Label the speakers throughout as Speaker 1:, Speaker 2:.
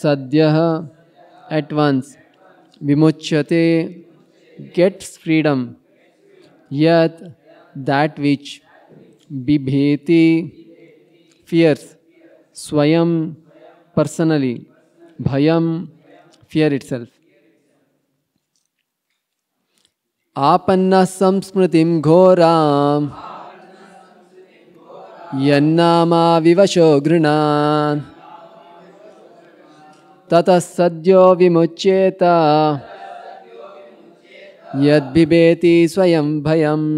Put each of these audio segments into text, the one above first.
Speaker 1: सद्यः एट्वान्स् विमुच्यते gets freedom यत् देट् विच् बिभेति फियर्स् स्वयं पर्सनलि भयं फियर् इट् आपन्नसंस्मृतिं घोरां यन्नामाविवशो गृणान् ततः सद्यो विमुच्येत यद्बिबेति स्वयं भयम्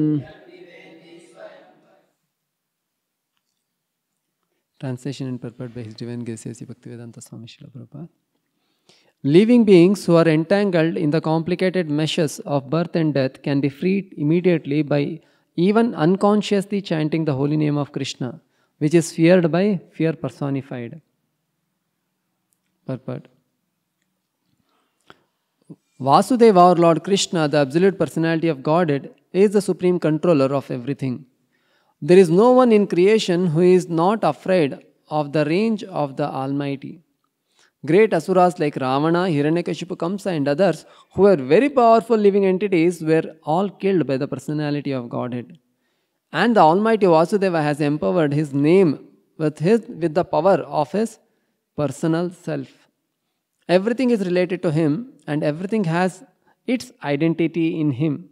Speaker 1: Translation and purport by His Divine Grace Sri Bhaktivedanta Swami Srila Prabhupada. Living beings who are entangled in the complicated meshes of birth and death can be freed immediately by even unconsciously chanting the holy name of Krishna, which is feared by fear personified. Vasudeva or Lord Krishna, the absolute personality of Godhead, is the supreme controller of everything. There is no one in creation who is not afraid of the range of the Almighty. Great asuras like Ravana, Hiranyakashipu, Kamsa, and others, who were very powerful living entities, were all killed by the personality of Godhead. And the Almighty Vasudeva has empowered his name with, his, with the power of his personal self. Everything is related to him and everything has its identity in him.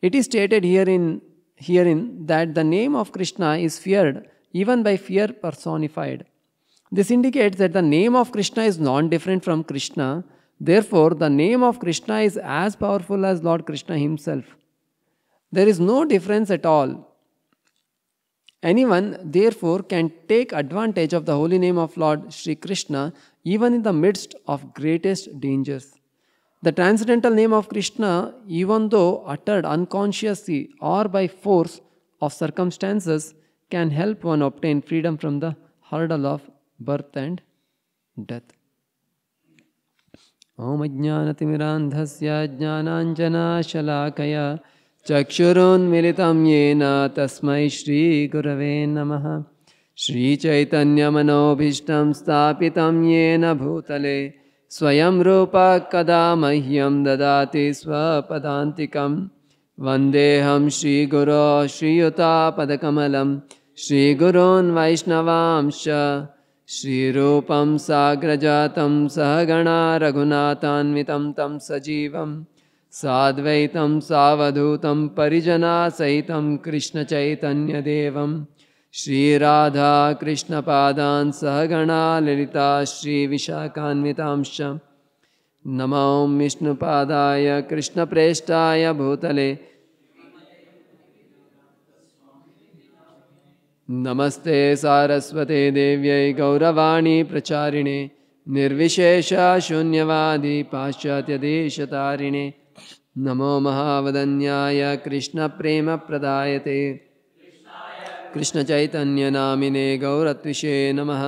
Speaker 1: It is stated herein, herein that the name of Krishna is feared even by fear personified. This indicates that the name of Krishna is non different from Krishna. Therefore, the name of Krishna is as powerful as Lord Krishna himself. There is no difference at all Anyone, therefore, can take advantage of the holy name of Lord Sri Krishna even in the midst of greatest dangers. The transcendental name of Krishna, even though uttered unconsciously or by force of circumstances, can help one obtain freedom from the hurdle of birth and death. ॐ ज्ञानतिमिरान्धस्य ज्ञानाञ्जनाशलाकया चक्षुरुन्मिलितं येन तस्मै श्रीगुरवे नमः श्रीचैतन्यमनोभीष्टं स्थापितं येन भूतले स्वयं रूपा कदा मह्यं ददाति स्वपदान्तिकं वन्देऽहं श्रीगुरो श्रीयुतापदकमलं श्रीगुरोन् वैष्णवांश श्रीरूपं साग्रजातं सहगणा रघुनाथान्वितं तं सजीवम् साद्वैतं सावधूतं परिजनासहितं कृष्णचैतन्यदेवं श्रीराधाकृष्णपादान् सहगणा ललिता श्रीविशाखान्वितांश्च नमो विष्णुपादाय कृष्णप्रेष्ठाय भूतले नमस्ते सारस्वते देव्यै गौरवाणी प्रचारिणे निर्विशेषशून्यवादी पाश्चात्यदेशतारिणे नमो महावदन्याय कृष्णप्रेमप्रदायते कृष्णचैतन्यनामिने गौरत्विषे नमः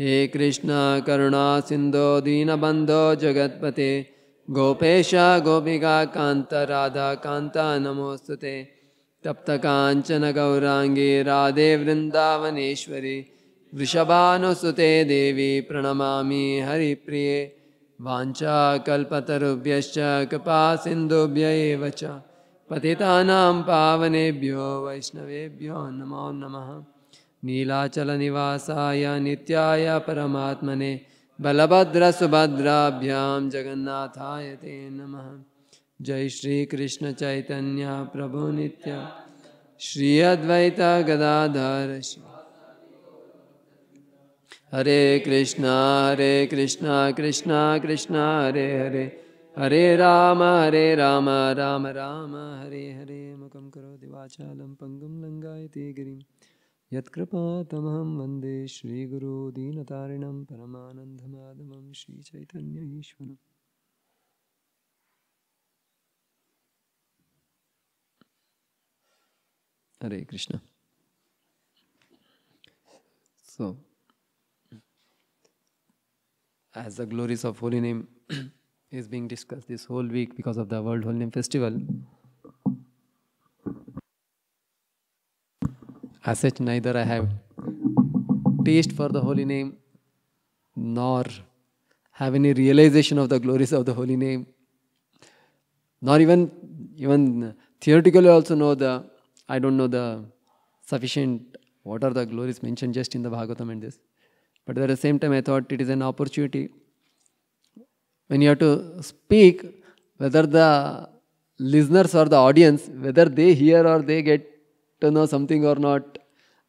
Speaker 1: हे कृष्ण करुणा सिंधो दीनबन्धो जगत्पते गोपेश गोपिका कांता राधाकान्ता तप्त कांचन गौरांगे राधे वृन्दावनेश्वरि वृषभानुसुते देवी प्रणमामि हरिप्रिये वाचाकुभ्य कृपा सिंधुभ्य पति पावनेभ्यो वैष्णवेभ्यो नमो नम नीलाचलनिवासाय नित्याय परमात्मने बलभद्रसुभद्राभ्यां जगन्नाथाय ते नम जय श्रीकृष्णचैतन्य प्रभुनित्य श्री अद्वैत गदाधर श्री हरे कृष्णा हरे कृष्णा कृष्णा कृष्णा हरे हरे हरे राम हरे राम राम राम हरे हरे मुखम करो वाचालं पंगु लङ्गायते गिरिं यत्कृपा तमहं वन्दे श्रीगुरुदीनतारिणं परमानन्दमाधवं श्रीचैतन्य ईश्वरम् हरे कृष्ण सो so. as the glories of Holy Name is being discussed this whole week because of the World Holy Name Festival. As such, neither I have taste for the Holy Name nor have any realization of the glories of the Holy Name, nor even even theoretically also know the I don't know the sufficient what are the glories mentioned just in the Bhagavatam and this. But at the same time, I thought it is an opportunity. When you have to speak, whether the listeners or the audience, whether they hear or they get to know something or not,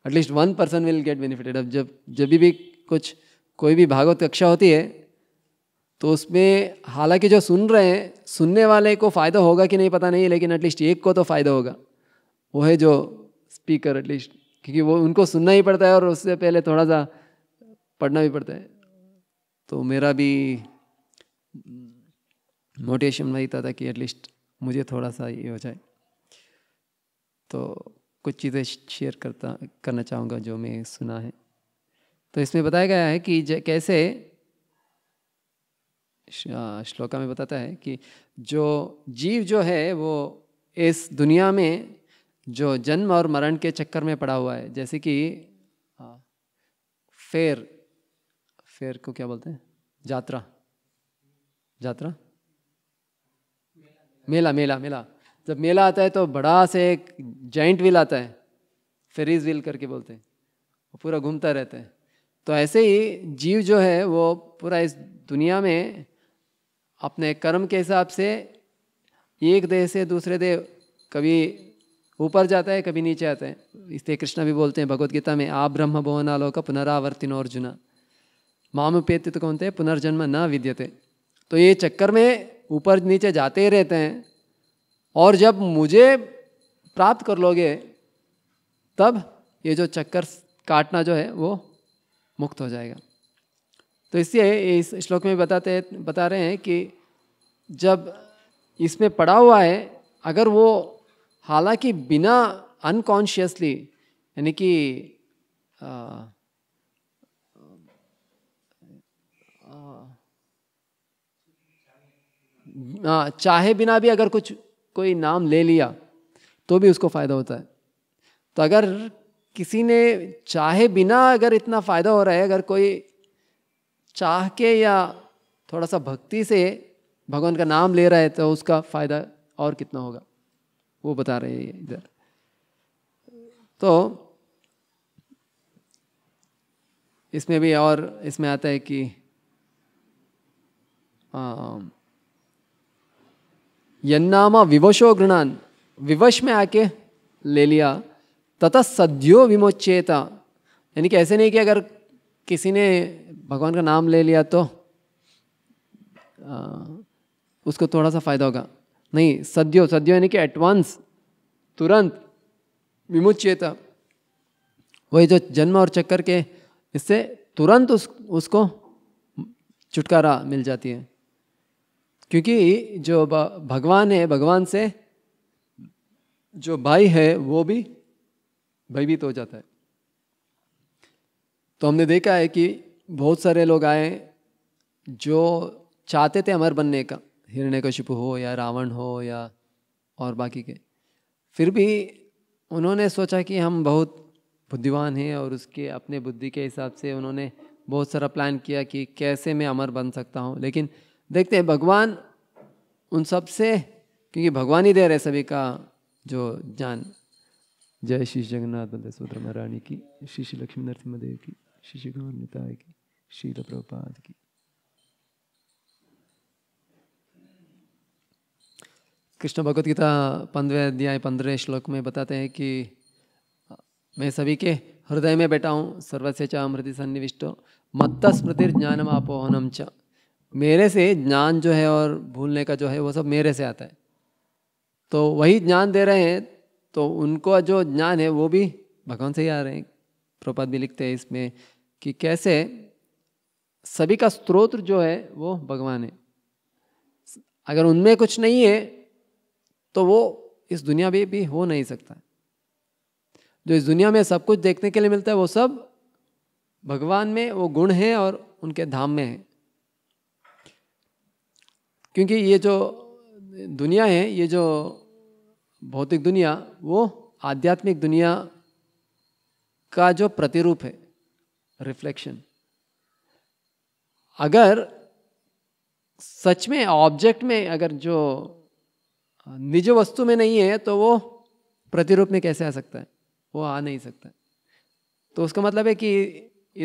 Speaker 1: at least one person will get benefited of jab jab bhi kuch koi bhi bhagavat kaksha hoti hai तो उसमें हालांकि जो सुन रहे हैं सुनने वाले को फ़ायदा होगा कि नहीं पता नहीं लेकिन एटलीस्ट एक को तो फ़ायदा होगा वो है जो स्पीकर एटलीस्ट क्योंकि वो उनको सुनना ही पड़ता है और उससे पहले थोड़ा सा पढ़ना भी पड़ता है तो मेरा भी मोटिवेशन वही था, था कि एटलीस्ट मुझे थोड़ा सा ये हो जाए तो कुछ चीज़ें शेयर करता करना चाहूँगा जो मैं सुना है तो इसमें बताया गया है कि कैसे श्लोका में बताता है कि जो जीव जो है वो इस दुनिया में जो जन्म और मरण के चक्कर में पड़ा हुआ है जैसे कि फेर फेयर को क्या बोलते हैं जात्रा जात्रा मेला मेला मेला जब मेला आता है तो बड़ा से एक जॉइंट व्हील आता है फेरीज व्हील करके बोलते हैं वो पूरा घूमता रहता है तो ऐसे ही जीव जो है वो पूरा इस दुनिया में अपने कर्म के हिसाब से एक देह से दूसरे देह कभी ऊपर जाता है कभी नीचे आता है इसलिए कृष्णा भी बोलते हैं भगवत गीता में आ ब्रह्म भुवन आलोक पुनरावर्तिन अर्जुना मामुपेत कौन थे पुनर्जन्म न विद्यते तो ये चक्कर में ऊपर नीचे जाते ही रहते हैं और जब मुझे प्राप्त कर लोगे तब ये जो चक्कर काटना जो है वो मुक्त हो जाएगा तो इसलिए इस श्लोक में बताते बता रहे हैं कि जब इसमें पड़ा हुआ है अगर वो हालांकि बिना अनकॉन्शियसली यानी कि चाहे बिना भी अगर कुछ कोई नाम ले लिया तो भी उसको फ़ायदा होता है तो अगर किसी ने चाहे बिना अगर इतना फ़ायदा हो रहा है अगर कोई चाह के या थोड़ा सा भक्ति से भगवान का नाम ले रहा है तो उसका फ़ायदा और कितना होगा वो बता रहे हैं इधर तो इसमें भी और इसमें आता है कि आ, यन्नामा विवशो गृणान विवश में आके ले लिया तथा सद्यो विमोचेता यानी कि ऐसे नहीं कि अगर किसी ने भगवान का नाम ले लिया तो आ, उसको थोड़ा सा फायदा होगा नहीं सद्यो सद्यो यानी कि एडवांस तुरंत विमुचेता वही जो जन्म और चक्कर के इससे तुरंत उस उसको छुटकारा मिल जाती है क्योंकि जो भगवान है भगवान से जो भाई है वो भी भयभीत हो जाता है तो हमने देखा है कि बहुत सारे लोग आए जो चाहते थे अमर बनने का हिरण्य कश्यप हो या रावण हो या और बाकी के फिर भी उन्होंने सोचा कि हम बहुत बुद्धिमान हैं और उसके अपने बुद्धि के हिसाब से उन्होंने बहुत सारा प्लान किया कि कैसे मैं अमर बन सकता हूँ लेकिन देखते हैं भगवान उन सब से क्योंकि भगवान ही दे रहे सभी का जो ज्ञान जय श्री जगन्नाथ बंदे सुभद्रा महारानी की श्री श्री लक्ष्मी नरसिंह देव की श्री श्री गौर निताय की श्री प्रभुपाद की कृष्ण भगवत गीता पंद्रह अध्याय पंद्रह श्लोक में बताते हैं कि मैं सभी के हृदय में बैठा हूँ सर्वस्व च अमृति सन्निविष्टो मत्त स्मृतिर्ज्ञानम आपोहनम चा मेरे से ज्ञान जो है और भूलने का जो है वो सब मेरे से आता है तो वही ज्ञान दे रहे हैं तो उनको जो ज्ञान है वो भी भगवान से ही आ रहे हैं प्रपद भी लिखते हैं इसमें कि कैसे सभी का स्रोत जो है वो भगवान है अगर उनमें कुछ नहीं है तो वो इस दुनिया में भी हो नहीं सकता जो इस दुनिया में सब कुछ देखने के लिए मिलता है वो सब भगवान में वो गुण है और उनके धाम में है क्योंकि ये जो दुनिया है ये जो भौतिक दुनिया वो आध्यात्मिक दुनिया का जो प्रतिरूप है रिफ्लेक्शन अगर सच में ऑब्जेक्ट में अगर जो निज वस्तु में नहीं है तो वो प्रतिरूप में कैसे आ सकता है वो आ नहीं सकता तो उसका मतलब है कि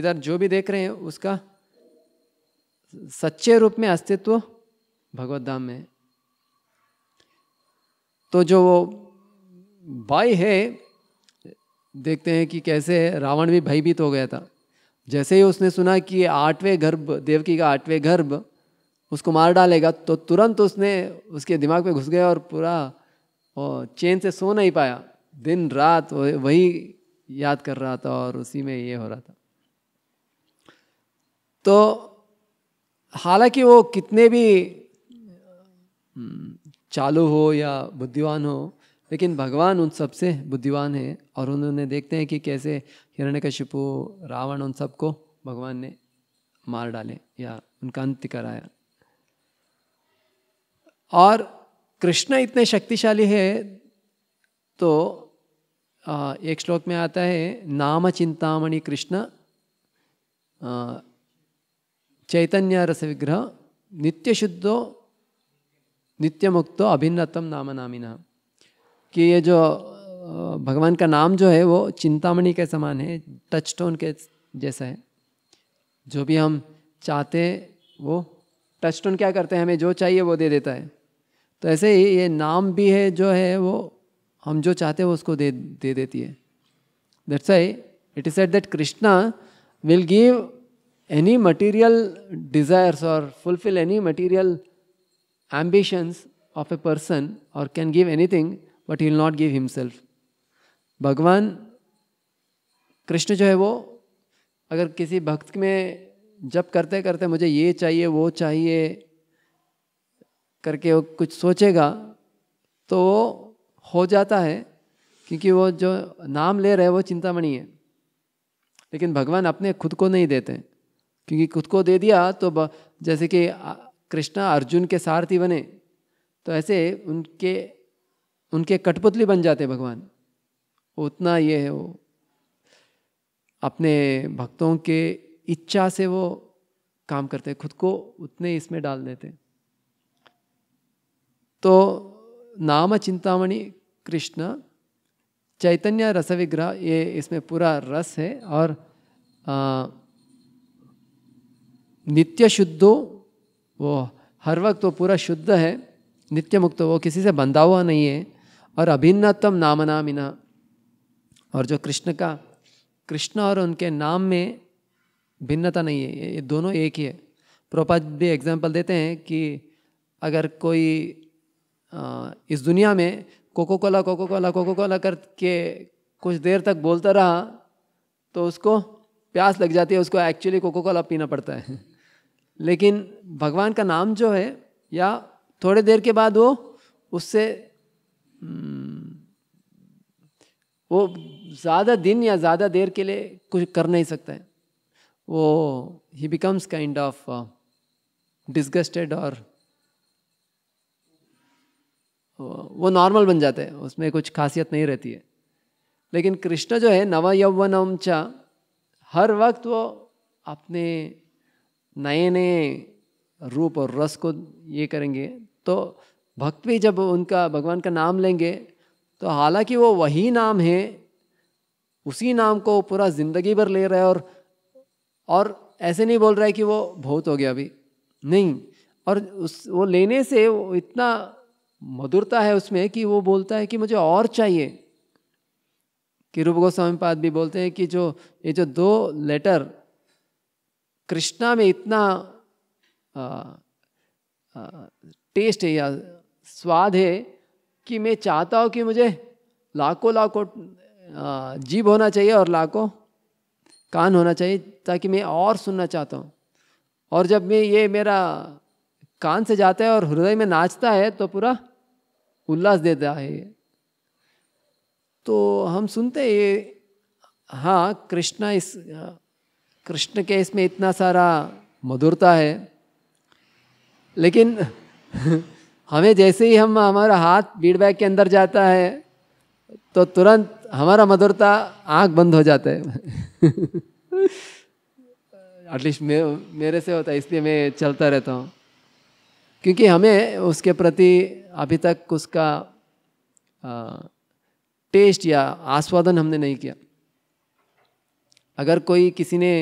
Speaker 1: इधर जो भी देख रहे हैं उसका सच्चे रूप में अस्तित्व भगवत धाम में तो जो वो भाई है देखते हैं कि कैसे है रावण भी भयभीत हो गया था जैसे ही उसने सुना कि आठवें गर्भ देवकी का आठवें गर्भ उसको मार डालेगा तो तुरंत उसने उसके दिमाग में घुस गया और पूरा चैन से सो नहीं पाया दिन रात वही याद कर रहा था और उसी में ये हो रहा था तो हालांकि वो कितने भी चालू हो या बुद्धिवान हो लेकिन भगवान उन सब से बुद्धिवान है और उन्होंने देखते हैं कि कैसे हिरण्यकशिपु रावण उन सबको भगवान ने मार डाले या उनका अंत कराया और कृष्ण इतने शक्तिशाली है तो एक श्लोक में आता है नाम चिंतामणि कृष्ण चैतन्य रस विग्रह नित्य शुद्धो नित्य मुक्तो अभिन्नतम नाम नामिना कि ये जो भगवान का नाम जो है वो चिंतामणि के समान है टच स्टोन के जैसा है जो भी हम चाहते वो टच स्टोन क्या करते हैं हमें जो चाहिए वो दे देता है तो ऐसे ही ये नाम भी है जो है वो हम जो चाहते हैं उसको दे दे देती है that's I it is set that Krishna will give any material desires और fulfil any material ambitions of a person or can give anything, but he will not give himself. भगवान कृष्ण जो है वो अगर किसी भक्त में जब करते करते मुझे ये चाहिए वो चाहिए करके वो कुछ सोचेगा तो वो हो जाता है क्योंकि वो जो नाम ले रहे हैं वो चिंतामणि है लेकिन भगवान अपने खुद को नहीं देते क्योंकि खुद को दे दिया तो जैसे कि कृष्णा अर्जुन के सारथी बने तो ऐसे उनके उनके कठपुतली बन जाते भगवान उतना ये है वो अपने भक्तों के इच्छा से वो काम करते खुद को उतने इसमें डाल देते तो नाम चिंतामणि कृष्ण चैतन्य रस विग्रह ये इसमें पूरा रस है और आ, नित्य शुद्धो वो हर वक्त वो पूरा शुद्ध है नित्य मुक्त वो किसी से बंधा हुआ नहीं है और अभिन्नतम नामनामिना और जो कृष्ण का कृष्ण और उनके नाम में भिन्नता नहीं है ये दोनों एक ही है प्रोपाज भी एग्जाम्पल देते हैं कि अगर कोई इस दुनिया में Coca Cola Coca Cola Coca Cola करके कुछ देर तक बोलता रहा तो उसको प्यास लग जाती है उसको एक्चुअली कोको कोला पीना पड़ता है लेकिन भगवान का नाम जो है या थोड़े देर के बाद वो उससे हम्म, वो ज़्यादा दिन या ज़्यादा देर के लिए कुछ कर नहीं सकता है वो ही बिकम्स काइंड ऑफ डिस्गस्टेड और वो नॉर्मल बन जाते हैं उसमें कुछ खासियत नहीं रहती है लेकिन कृष्ण जो है नव यौवनम चा हर वक्त वो अपने नए नए रूप और रस को ये करेंगे तो भक्त भी जब उनका भगवान का नाम लेंगे तो हालांकि वो वही नाम है उसी नाम को पूरा ज़िंदगी भर ले रहा है और और ऐसे नहीं बोल रहा है कि वो बहुत हो गया अभी नहीं और उस वो लेने से वो इतना मधुरता है उसमें कि वो बोलता है कि मुझे और चाहिए कि रूप गोस्वामी पाद भी बोलते हैं कि जो ये जो दो लेटर कृष्णा में इतना आ, आ, टेस्ट है या स्वाद है कि मैं चाहता हूँ कि मुझे लाखों लाखों जीभ होना चाहिए और लाखों कान होना चाहिए ताकि मैं और सुनना चाहता हूँ और जब मैं ये मेरा कान से जाता है और हृदय में नाचता है तो पूरा उल्लास देता है तो हम सुनते हैं ये हाँ कृष्णा इस कृष्ण के इसमें इतना सारा मधुरता है लेकिन हमें जैसे ही हम हमारा हाथ भीड़ के अंदर जाता है तो तुरंत हमारा मधुरता आँख बंद हो जाता है एटलीस्ट मे मेरे से होता है इसलिए मैं चलता रहता हूँ क्योंकि हमें उसके प्रति अभी तक उसका आ, टेस्ट या आस्वादन हमने नहीं किया अगर कोई किसी ने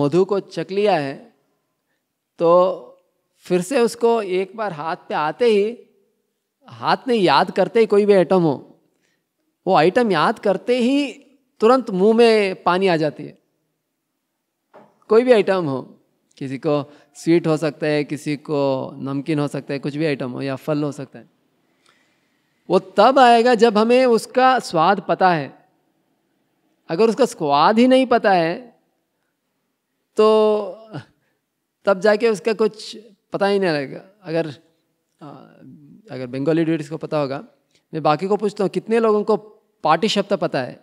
Speaker 1: मधु को चक लिया है तो फिर से उसको एक बार हाथ पे आते ही हाथ में याद करते ही कोई भी आइटम हो वो आइटम याद करते ही तुरंत मुंह में पानी आ जाती है कोई भी आइटम हो किसी को स्वीट हो सकता है किसी को नमकीन हो सकता है कुछ भी आइटम हो या फल हो सकता है वो तब आएगा जब हमें उसका स्वाद पता है अगर उसका स्वाद ही नहीं पता है तो तब जाके उसका कुछ पता ही नहीं लगेगा अगर अगर बंगाली डिटेल्स को पता होगा मैं बाकी को पूछता हूँ कितने लोगों को पार्टी शब्द पता है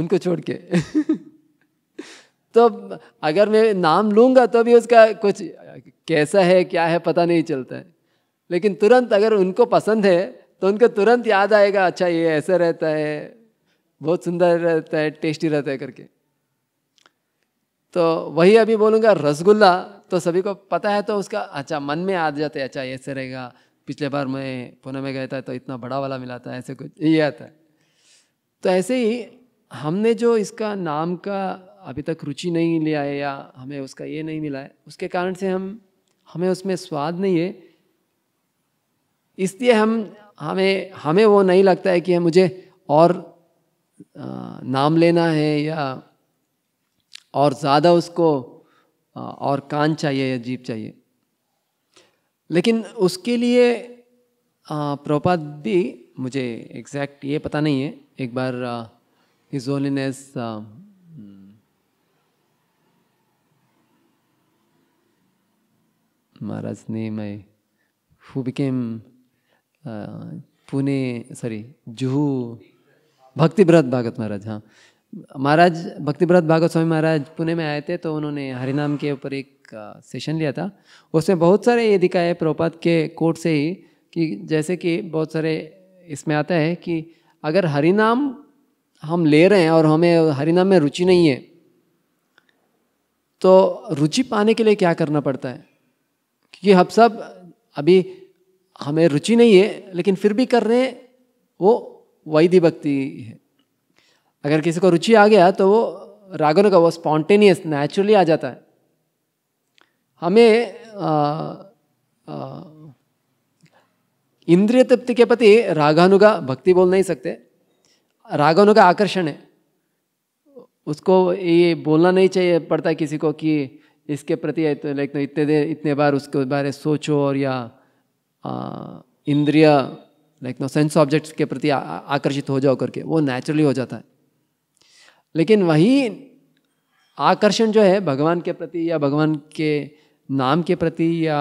Speaker 1: उनको छोड़ के तो अगर मैं नाम लूँगा तो भी उसका कुछ कैसा है क्या है पता नहीं चलता है लेकिन तुरंत अगर उनको पसंद है तो उनको तुरंत याद आएगा अच्छा ये ऐसा रहता है बहुत सुंदर रहता है टेस्टी रहता है करके तो वही अभी बोलूँगा रसगुल्ला तो सभी को पता है तो उसका अच्छा मन में आ जाते है अच्छा ऐसे रहेगा पिछले बार मैं पुणे में गया था तो इतना बड़ा वाला मिला था ऐसे कुछ ये आता है तो ऐसे ही हमने जो इसका नाम का अभी तक रुचि नहीं लिया है या हमें उसका ये नहीं मिला है उसके कारण से हम हमें उसमें स्वाद नहीं है इसलिए हम हमें हमें वो नहीं लगता है कि मुझे और नाम लेना है या और ज़्यादा उसको और कान चाहिए या जीप चाहिए लेकिन उसके लिए प्रोपात भी मुझे एग्जैक्ट ये पता नहीं है एक बार हिज हम्म, महाराज ने मैं who became Pune sorry Juhu Bhaktivrata Bhagavat Maharaj हाँ महाराज भक्तिव्रत भागवत स्वामी महाराज पुणे में आए थे तो उन्होंने हरिनाम के ऊपर एक सेशन लिया था उसमें बहुत सारे ये दिखाए प्रपात के कोर्ट से ही कि जैसे कि बहुत सारे इसमें आता है कि अगर हरिनाम हम ले रहे हैं और हमें हरिनाम में रुचि नहीं है तो रुचि पाने के लिए क्या करना पड़ता है क्योंकि हम सब अभी हमें रुचि नहीं है लेकिन फिर भी कर रहे हैं वो वैधि भक्ति है अगर किसी को रुचि आ गया तो वो रागों का वो स्पॉन्टेनियस नेचुरली आ जाता है हमें इंद्रिय तृप्ति के प्रति रागानुगा भक्ति बोल नहीं सकते रागानुगा आकर्षण है उसको ये बोलना नहीं चाहिए पड़ता किसी को कि इसके प्रति लाइक तो, तो इतने देर इतने बार उसके बारे सोचो और या इंद्रिय लाइक नो सेंस ऑब्जेक्ट्स के प्रति आकर्षित हो जाओ करके वो नेचुरली हो जाता है लेकिन वही आकर्षण जो है भगवान के प्रति या भगवान के नाम के प्रति या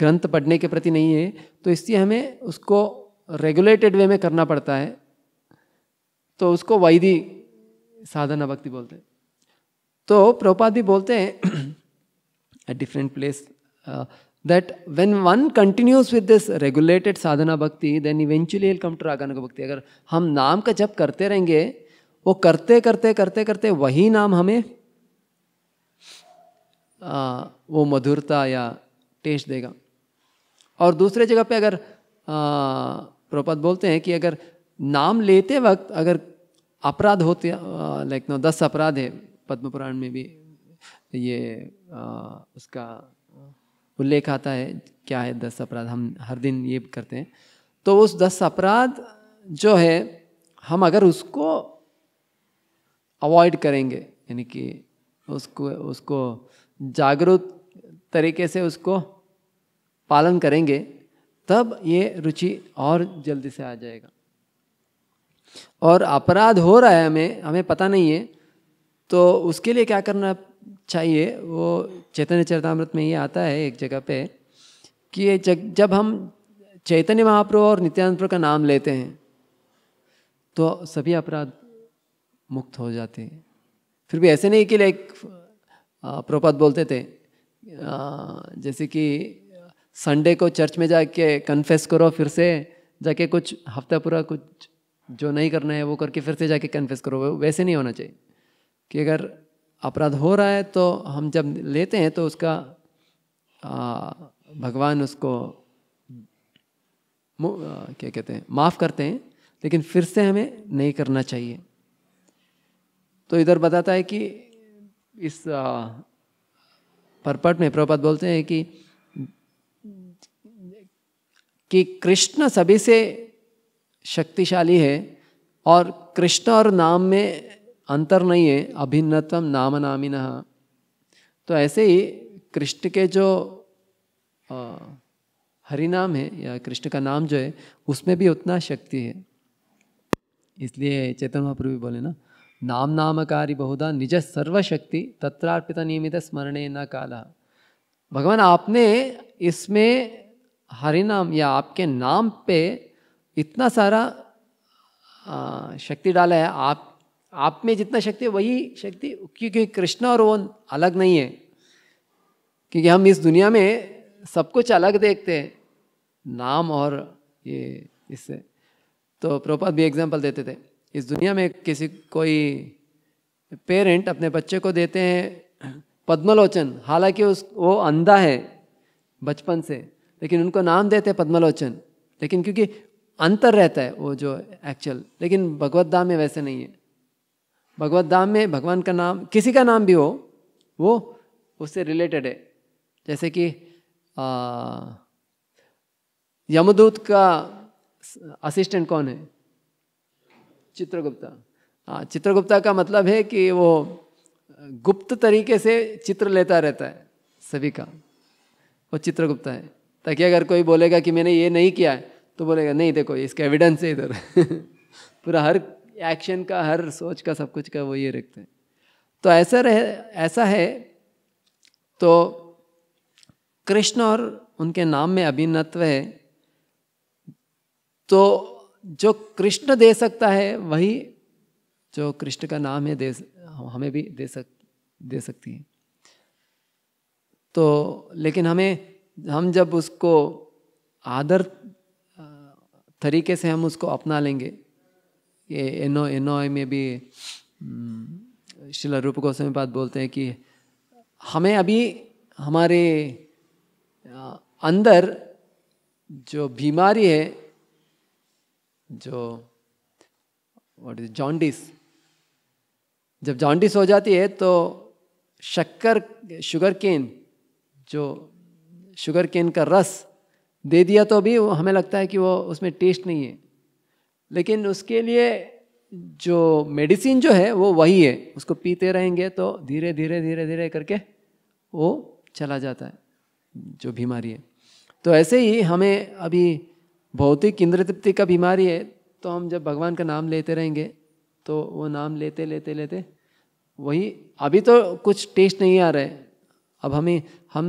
Speaker 1: ग्रंथ पढ़ने के प्रति नहीं है तो इसलिए हमें उसको रेगुलेटेड वे में करना पड़ता है तो उसको वैदिक साधना भक्ति बोलते हैं तो प्रोपाधि बोलते हैं at different place that when one continues with this regulated sadhana bhakti then eventually he'll come to raganuga bhakti agar hum naam ka jap karte rahenge wo karte karte karte karte wahi naam hame आ, वो मधुरता या test देगा और दूसरे जगह पे अगर प्रपद बोलते हैं कि अगर नाम लेते वक्त अगर अपराध होते लाइक नो दस अपराध है पद्म पुराण में भी ये आ, उसका उल्लेख आता है क्या है दस अपराध हम हर दिन ये करते हैं तो उस दस अपराध जो है हम अगर उसको अवॉइड करेंगे यानी कि उसको उसको जागरूक तरीके से उसको पालन करेंगे तब ये रुचि और जल्दी से आ जाएगा और अपराध हो रहा है हमें हमें पता नहीं है तो उसके लिए क्या करना चाहिए वो चैतन्य चरतामृत में ये आता है एक जगह पे कि जग, जब हम चैतन्य महाप्रभु और नित्यानंद प्रभु का नाम लेते हैं तो सभी अपराध मुक्त हो जाते हैं फिर भी ऐसे नहीं कि लाइक प्रपात बोलते थे जैसे कि संडे को चर्च में जाके कन्फेस करो फिर से जाके कुछ हफ्ता पूरा कुछ जो नहीं करना है वो करके फिर से जाके कन्फेस करो वैसे नहीं होना चाहिए कि अगर अपराध हो रहा है तो हम जब लेते हैं तो उसका आ, भगवान उसको क्या कहते हैं माफ़ करते हैं लेकिन फिर से हमें नहीं करना चाहिए तो इधर बताता है कि इस परपट में प्रपात बोलते हैं कि कि कृष्ण सभी से शक्तिशाली है और कृष्ण और नाम में अंतर नहीं है अभिन्नतम नाम नामिन तो ऐसे ही कृष्ण के जो हरिनाम है या कृष्ण का नाम जो है उसमें भी उतना शक्ति है इसलिए चेतन महापुर भी बोले ना नाम नामकारी बहुधा निज सर्वशक्ति तत्रार्पित नियमित स्मरण न काला भगवान आपने इसमें हरिनाम या आपके नाम पे इतना सारा आ, शक्ति डाला है आप आप में जितना शक्ति है वही शक्ति क्योंकि कृष्ण और वो अलग नहीं है क्योंकि हम इस दुनिया में सब कुछ अलग देखते हैं नाम और ये इससे तो प्रोपात भी एग्जाम्पल देते थे इस दुनिया में किसी कोई पेरेंट अपने बच्चे को देते हैं पद्मलोचन हालांकि उस वो अंधा है बचपन से लेकिन उनको नाम देते हैं पद्मलोचन लेकिन क्योंकि अंतर रहता है वो जो एक्चुअल लेकिन भगवत धाम में वैसे नहीं है भगवत धाम में भगवान का नाम किसी का नाम भी हो वो उससे रिलेटेड है जैसे कि यमदूत का असिस्टेंट कौन है चित्रगुप्ता हाँ चित्रगुप्ता का मतलब है कि वो गुप्त तरीके से चित्र लेता रहता है सभी का वो चित्रगुप्ता है ताकि अगर कोई बोलेगा कि मैंने ये नहीं किया है तो बोलेगा नहीं देखो इसका एविडेंस है इधर पूरा हर एक्शन का हर सोच का सब कुछ का वो ये रखते हैं तो ऐसा रहे ऐसा है तो कृष्ण और उनके नाम में अभिनत्व है तो जो कृष्ण दे सकता है वही जो कृष्ण का नाम है दे हमें भी दे सक दे सकती है तो लेकिन हमें हम जब उसको आदर तरीके से हम उसको अपना लेंगे एनो आई में भी हम्म, शिला रूप गोस्वामी पाद बोलते हैं कि हमें अभी हमारे अंदर जो बीमारी है जो वॉट इज जॉन्डिस जब जॉन्डिस हो जाती है तो शक्कर शुगर केन जो शुगर केन का रस दे दिया तो भी हमें लगता है कि वो उसमें टेस्ट नहीं है लेकिन उसके लिए जो मेडिसिन जो है वो वही है उसको पीते रहेंगे तो धीरे धीरे धीरे धीरे करके वो चला जाता है जो बीमारी है तो ऐसे ही हमें अभी भौतिक इंद्र तृप्ति का बीमारी है तो हम जब भगवान का नाम लेते रहेंगे तो वो नाम लेते लेते लेते वही अभी तो कुछ टेस्ट नहीं आ रहे अब हमें हम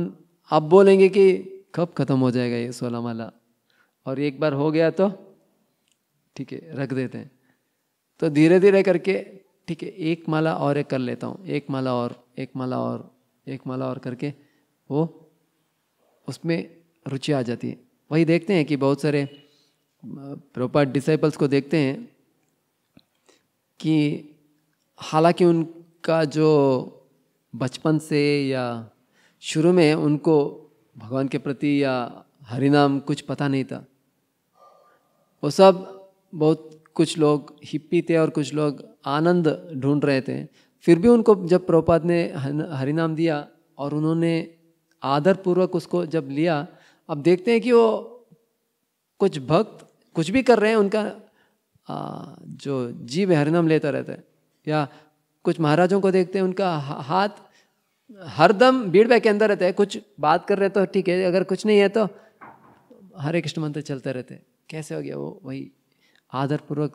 Speaker 1: अब बोलेंगे कि कब ख़त्म हो जाएगा ये सोलह माला और एक बार हो गया तो ठीक है रख देते हैं तो धीरे धीरे करके ठीक है एक माला और एक कर लेता हूँ एक माला और एक माला और एक माला और करके वो उसमें रुचि आ जाती है वही देखते हैं कि बहुत सारे प्रोपर डिसाइपल्स को देखते हैं कि हालांकि उनका जो बचपन से या शुरू में उनको भगवान के प्रति या हरिनाम कुछ पता नहीं था वो सब बहुत कुछ लोग हिप्पी थे और कुछ लोग आनंद ढूंढ रहे थे फिर भी उनको जब प्रभुपाद ने हरिनाम दिया और उन्होंने आदरपूर्वक उसको जब लिया अब देखते हैं कि वो कुछ भक्त कुछ भी कर रहे हैं उनका आ, जो जीव हरिनाम लेता रहता है या कुछ महाराजों को देखते हैं उनका हाथ हरदम भीड़ के अंदर रहता है कुछ बात कर रहे तो ठीक है अगर कुछ नहीं है तो हरे कृष्ण मंत्र चलते रहते हैं कैसे हो गया वो वही आदरपूर्वक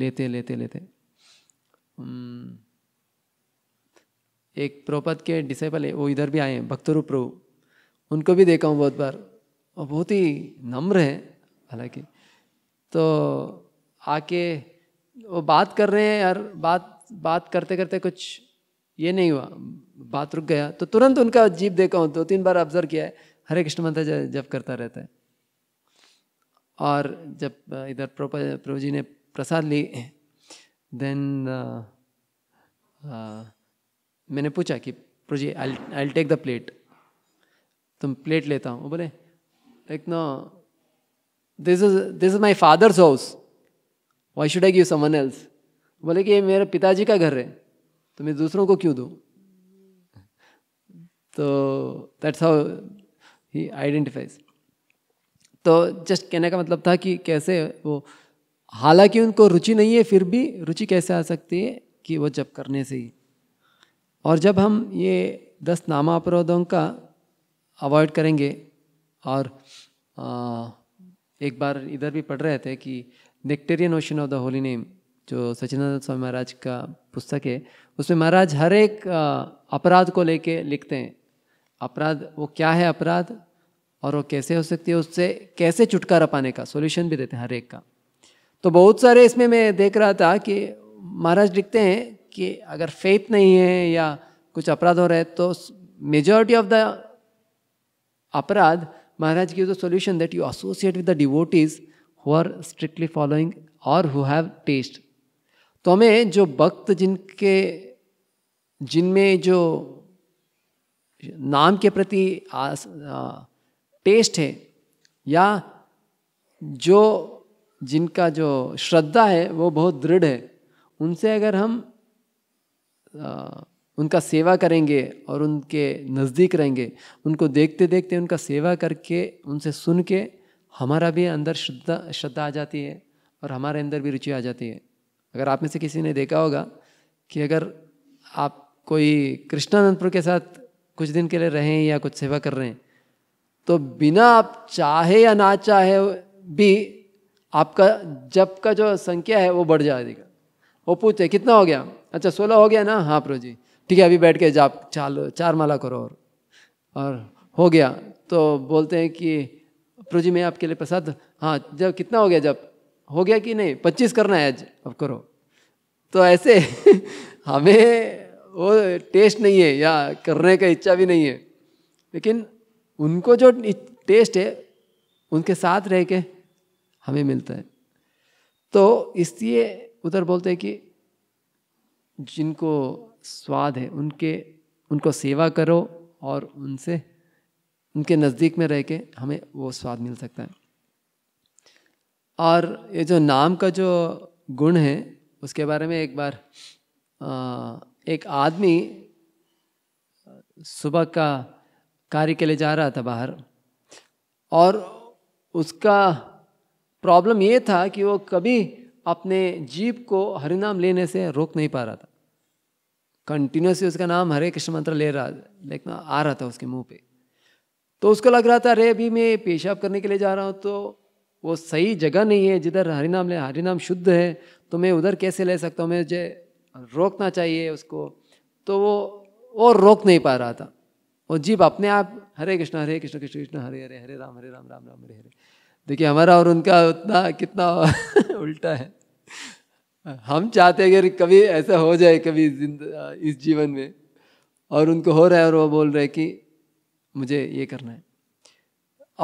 Speaker 1: लेते लेते लेते एक प्रोपद के डिसेबल है वो इधर भी आए हैं भक्तरूप प्रभु उनको भी देखा हूँ बहुत बार और बहुत ही नम्र है हालांकि तो आके वो बात कर रहे हैं यार बात बात करते करते कुछ ये नहीं हुआ बात रुक गया तो तुरंत उनका जीप देखा हूँ दो तीन बार ऑब्जर्व किया है हरे कृष्ण मंत्र जब करता रहता है और जब इधर प्रभु जी ने प्रसाद ली देन मैंने पूछा कि Prabhu ji I take the plate तुम प्लेट लेता हूँ बोले like no this is this is my father's house why should I give someone else बोले कि ये मेरे पिताजी का घर है तो मैं दूसरों को क्यों दूँ तो दैट्स हाउ ही आइडेंटिफाइज तो जस्ट कहने का मतलब था कि कैसे वो हालांकि उनको रुचि नहीं है फिर भी रुचि कैसे आ सकती है कि वो जब करने से ही और जब हम ये दस नामा अपराधों का अवॉइड करेंगे और आ, एक बार इधर भी पढ़ रहे थे कि nectarean ocean of the holy name जो सचिदानंद स्वामी महाराज का पुस्तक है उसमें महाराज हर एक अपराध को लेके लिखते हैं अपराध वो क्या है अपराध और वो कैसे हो सकती है उससे कैसे छुटकारा पाने का सोल्यूशन भी देते हैं हर एक का तो बहुत सारे इसमें मैं देख रहा था कि महाराज लिखते हैं कि अगर फेथ नहीं है या कुछ अपराध हो रहा है तो मेजॉरिटी ऑफ द अपराध महाराज की solution that you associate with the devotees who are strictly following और हु हैव टेस्ट तो हमें जो भक्त जिनके जिनमें जो नाम के प्रति आस, आ, टेस्ट है या जो जिनका जो श्रद्धा है वो बहुत दृढ़ है उनसे अगर हम आ, उनका सेवा करेंगे और उनके नज़दीक रहेंगे उनको देखते देखते उनका सेवा करके उनसे सुन के हमारा भी अंदर श्रद्धा श्रद्धा आ जाती है और हमारे अंदर भी रुचि आ जाती है अगर आप में से किसी ने देखा होगा कि अगर आप कोई कृष्णानंदपुर के साथ कुछ दिन के लिए रहें या कुछ सेवा कर रहे हैं तो बिना आप चाहे या ना चाहे भी आपका जप का जो संख्या है वो बढ़ जाएगा वो पूछते कितना हो गया अच्छा सोलह हो गया ना हाँ प्रो जी ठीक है अभी बैठ के जाप चालो चार माला करो और और हो गया तो बोलते हैं कि प्रो जी मैं आपके लिए प्रसाद हाँ जब कितना हो गया जब हो गया कि नहीं पच्चीस करना है आज अब करो तो ऐसे हमें वो टेस्ट नहीं है या करने का इच्छा भी नहीं है लेकिन उनको जो टेस्ट है उनके साथ रह के हमें मिलता है तो इसलिए उधर बोलते हैं कि जिनको स्वाद है उनके उनको सेवा करो और उनसे उनके नज़दीक में रह के हमें वो स्वाद मिल सकता है और ये जो नाम का जो गुण है उसके बारे में एक बार आ, एक आदमी सुबह का कार्य के लिए जा रहा था बाहर और उसका प्रॉब्लम ये था कि वो कभी अपने जीप को हरिनाम लेने से रोक नहीं पा रहा था कंटिन्यूसली उसका नाम हरे कृष्ण मंत्र ले रहा लेकिन आ रहा था उसके मुंह पे तो उसको लग रहा था अरे अभी मैं पेशाब करने के लिए जा रहा हूँ तो वो सही जगह नहीं है जिधर हरिनाम ले हरिनाम शुद्ध है तो मैं उधर कैसे ले सकता हूँ मुझे रोकना चाहिए उसको तो वो और रोक नहीं पा रहा था और जीव अपने आप हरे कृष्ण हरे कृष्ण कृष्ण कृष्ण हरे हरे हरे राम हरे राम राम राम हरे हरे देखिए हमारा और उनका उतना कितना उल्टा है हम चाहते हैं अगर कभी ऐसा हो जाए कभी इस जीवन में और उनको हो रहा है और वो बोल रहे कि मुझे ये करना है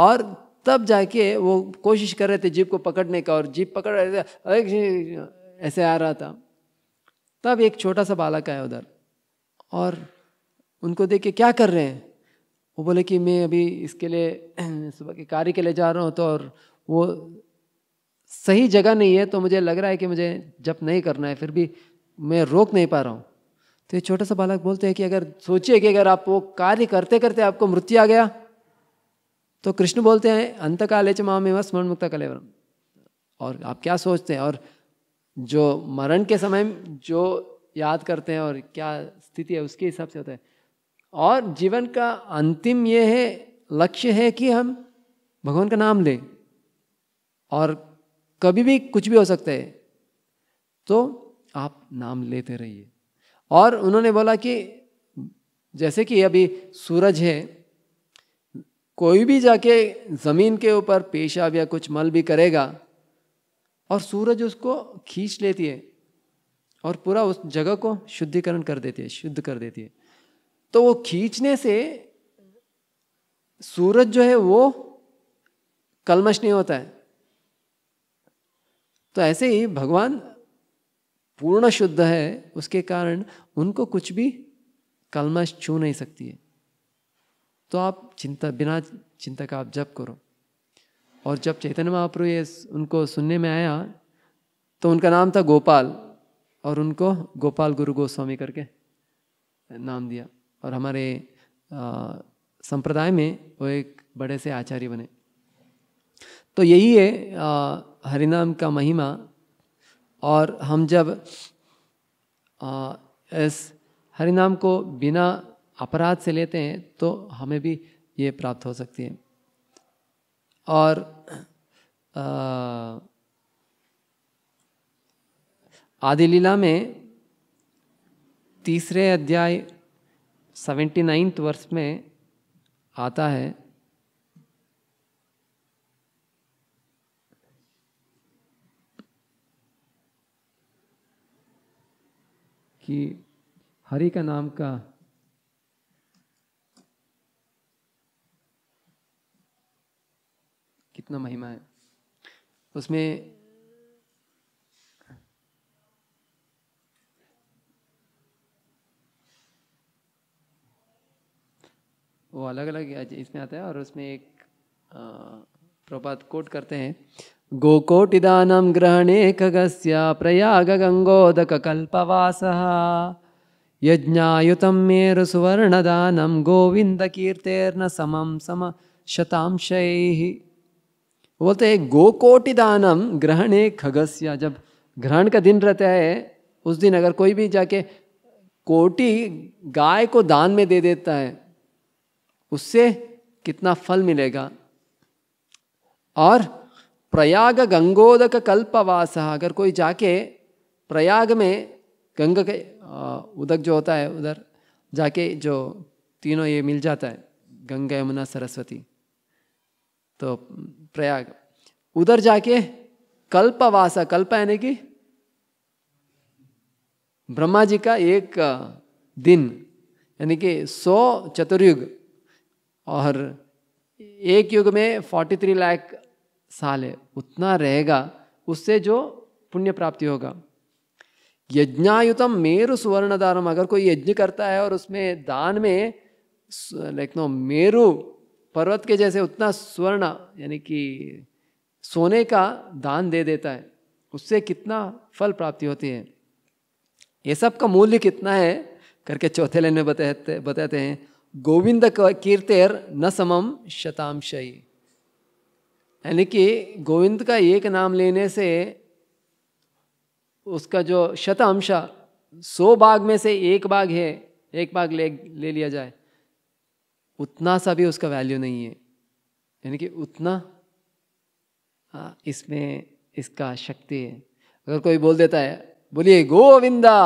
Speaker 1: और तब जाके वो कोशिश कर रहे थे जीप को पकड़ने का और जीप पकड़ रहे थे ऐसे आ रहा था तब एक छोटा सा बालक आया उधर और उनको देख के क्या कर रहे हैं वो बोले कि मैं अभी इसके लिए सुबह के कार्य के लिए जा रहा हूँ तो और वो सही जगह नहीं है तो मुझे लग रहा है कि मुझे जब नहीं करना है फिर भी मैं रोक नहीं पा रहा हूँ तो ये छोटा सा बालक बोलते हैं कि अगर सोचिए कि अगर आप वो कार्य करते करते आपको मृत्यु आ गया तो कृष्ण बोलते हैं अंतकाले च माम एवं स्मरण मुक्ता कलेवर और आप क्या सोचते हैं और जो मरण के समय जो याद करते हैं और क्या स्थिति है उसके हिसाब से होता है और जीवन का अंतिम ये है लक्ष्य है कि हम भगवान का नाम लें और कभी भी कुछ भी हो सकता है तो आप नाम लेते रहिए और उन्होंने बोला कि जैसे कि अभी सूरज है कोई भी जाके ज़मीन के ऊपर पेशाब या कुछ मल भी करेगा और सूरज उसको खींच लेती है और पूरा उस जगह को शुद्धिकरण कर देती है शुद्ध कर देती है तो वो खींचने से सूरज जो है वो कलमश नहीं होता है तो ऐसे ही भगवान पूर्ण शुद्ध है उसके कारण उनको कुछ भी कलमश छू नहीं सकती है तो आप चिंता बिना चिंता का आप जप करो और जब चैतन्य महाप्रभु ये उनको सुनने में आया तो उनका नाम था गोपाल और उनको गोपाल गुरु गोस्वामी करके नाम दिया और हमारे संप्रदाय में वो एक बड़े से आचार्य बने तो यही है हरिनाम का महिमा और हम जब इस हरिनाम को बिना अपराध से लेते हैं तो हमें भी ये प्राप्त हो सकती है और आदि लीला में तीसरे अध्याय सेवेंटी नाइन्थ वर्ष में आता है कि हरि का नाम का कितना महिमा है उसमें वो अलग अलग इसमें आता है और उसमें एक प्रभात कोट करते हैं गोकोटिदान ग्रहणे खगस्य सुवर्ण यज्ञायुतं गोविंद गोविन्दकीर्तेर्न समम सम शतांश बोलते हैं गोकोटिदान ग्रहणे खगस्य जब ग्रहण का दिन रहता है उस दिन अगर कोई भी जाके कोटि गाय को दान में दे देता है उससे कितना फल मिलेगा और प्रयाग गंगोदक कल्पवास अगर कोई जाके प्रयाग में गंगा के उदक जो होता है उधर जाके जो तीनों ये मिल जाता है गंगा यमुना सरस्वती तो प्रयाग उधर जाके कल्पवास कल्प यानी कि ब्रह्मा जी का एक दिन यानी कि सौ चतुर्युग और एक युग में 43 लाख साल है उतना रहेगा उससे जो पुण्य प्राप्ति होगा यज्ञायुतम मेरु सुवर्ण दानम अगर कोई यज्ञ करता है और उसमें दान में लाइक नो मेरु पर्वत के जैसे उतना स्वर्ण यानी कि सोने का दान दे देता है उससे कितना फल प्राप्ति होती है ये सब का मूल्य कितना है करके चौथे लाइन में बताते बताते हैं गोविंद कीर्तेर न समम शतांश यानी कि गोविंद का एक नाम लेने से उसका जो शतांश सौ बाघ में से एक बाघ है एक बाघ ले ले लिया जाए उतना सा भी उसका वैल्यू नहीं है यानी कि उतना आ, इसमें इसका शक्ति है अगर कोई बोल देता है बोलिए गोविंदा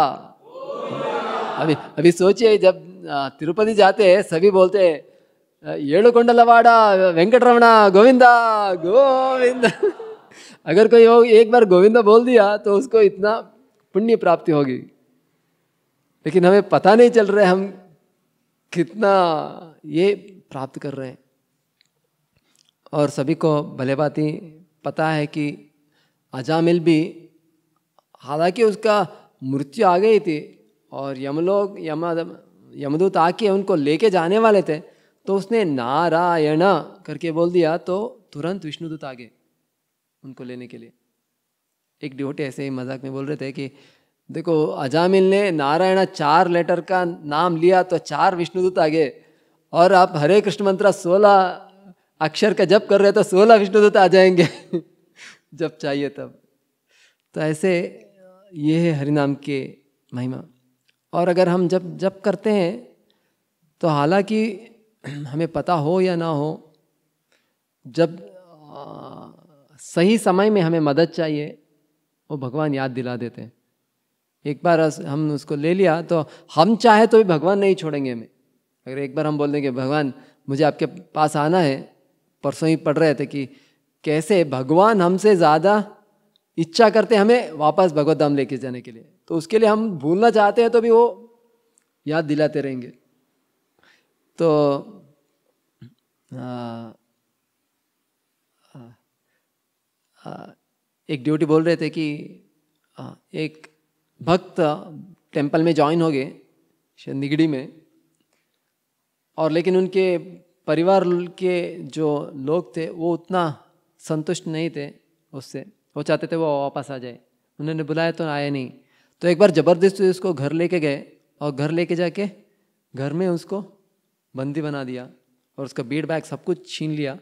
Speaker 1: अभी अभी सोचिए जब तिरुपति जाते सभी बोलते येड़ुकोंडलवाड़ा वेंकटरमण गोविंदा गोविंद अगर कोई हो एक बार गोविंदा बोल दिया तो उसको इतना पुण्य प्राप्ति होगी लेकिन हमें पता नहीं चल रहा है हम कितना ये प्राप्त कर रहे हैं और सभी को भले बाती पता है कि अजामिल भी हालांकि उसका मृत्यु आ गई थी और यमलोक यमा यमदूत आके उनको लेके जाने वाले थे तो उसने नारायण करके बोल दिया तो तुरंत विष्णुदूत आ गए उनको लेने के लिए एक ड्योटे ऐसे ही मजाक में बोल रहे थे कि देखो अजामिल ने नारायण चार लेटर का नाम लिया तो चार विष्णुदूत आ गए और आप हरे कृष्ण मंत्र सोलह अक्षर का जप कर रहे तो सोलह विष्णुदूत आ जाएंगे जब चाहिए तब तो ऐसे ये है हरिनाम के महिमा और अगर हम जब जब करते हैं तो हालांकि हमें पता हो या ना हो जब आ, सही समय में हमें मदद चाहिए वो भगवान याद दिला देते हैं एक बार हम उसको ले लिया तो हम चाहे तो भी भगवान नहीं छोड़ेंगे हमें अगर एक बार हम बोल देंगे भगवान मुझे आपके पास आना है परसों ही पढ़ रहे थे कि कैसे भगवान हमसे ज़्यादा इच्छा करते हमें वापस भगवत धाम लेके जाने के लिए तो उसके लिए हम भूलना चाहते हैं तो भी वो याद दिलाते रहेंगे तो आ, आ, आ, एक ड्यूटी बोल रहे थे कि आ, एक भक्त टेंपल में ज्वाइन हो गए निगड़ी में और लेकिन उनके परिवार के जो लोग थे वो उतना संतुष्ट नहीं थे उससे वो चाहते थे वो वापस आ जाए उन्होंने बुलाया तो आया नहीं तो एक बार ज़बरदस्ती उसको घर लेके गए और घर लेके जाके घर में उसको बंदी बना दिया और उसका बीड बैग सब कुछ छीन लिया